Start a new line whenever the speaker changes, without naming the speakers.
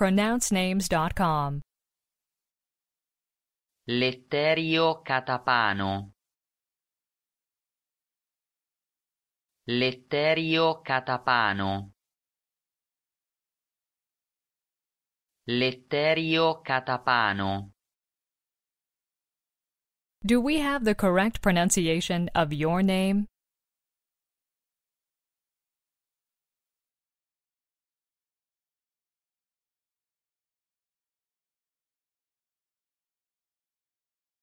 pronouncenames.com.
Letterio Catapano. Letterio Catapano. Letterio Catapano.
Do we have the correct pronunciation of your name?